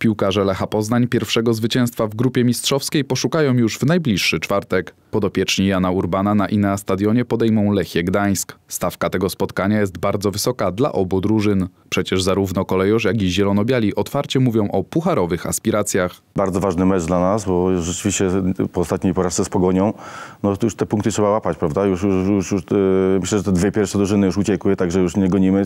Piłkarze Lecha Poznań pierwszego zwycięstwa w grupie mistrzowskiej poszukają już w najbliższy czwartek. Podopieczni Jana Urbana na Inea Stadionie podejmą Lechie Gdańsk. Stawka tego spotkania jest bardzo wysoka dla obu drużyn. Przecież zarówno kolejorz, jak i zielonobiali otwarcie mówią o pucharowych aspiracjach. Bardzo ważny mecz dla nas, bo rzeczywiście po ostatniej porażce z Pogonią, no już te punkty trzeba łapać, prawda? Już, już, już, już e, myślę, że te dwie pierwsze drużyny już uciekły, także już nie gonimy,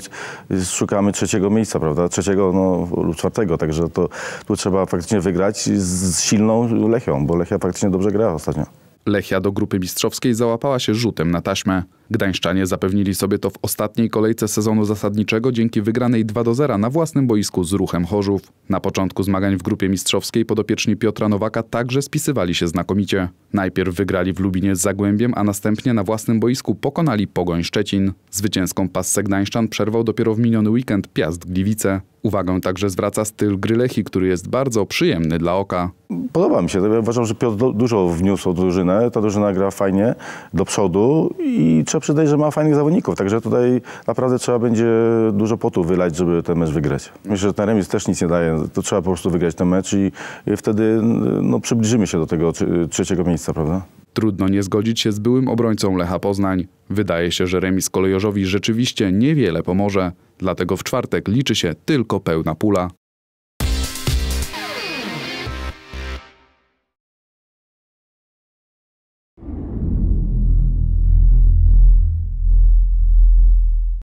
szukamy trzeciego miejsca, prawda? Trzeciego no, lub czwartego, także to tu trzeba faktycznie wygrać z silną Lechią, bo Lechia faktycznie dobrze gra ostatnio. Lechia do grupy mistrzowskiej załapała się rzutem na taśmę. Gdańszczanie zapewnili sobie to w ostatniej kolejce sezonu zasadniczego dzięki wygranej 2 do 0 na własnym boisku z ruchem Chorzów. Na początku zmagań w grupie mistrzowskiej podopieczni Piotra Nowaka także spisywali się znakomicie. Najpierw wygrali w Lubinie z Zagłębiem, a następnie na własnym boisku pokonali Pogoń Szczecin. Zwycięską passę Gdańszczan przerwał dopiero w miniony weekend Piast Gliwice. Uwagę także zwraca styl gry który jest bardzo przyjemny dla oka. Podoba mi się. uważam, że Piotr dużo wniósł o drużynę. Ta drużyna gra fajnie do przodu i trzeba przyznać, że ma fajnych zawodników, także tutaj naprawdę trzeba będzie dużo potu wylać, żeby ten mecz wygrać. Myślę, że ten remis też nic nie daje, to trzeba po prostu wygrać ten mecz i wtedy no, przybliżymy się do tego trzeciego miejsca, prawda? Trudno nie zgodzić się z byłym obrońcą Lecha Poznań. Wydaje się, że remis kolejorzowi rzeczywiście niewiele pomoże, dlatego w czwartek liczy się tylko pełna pula.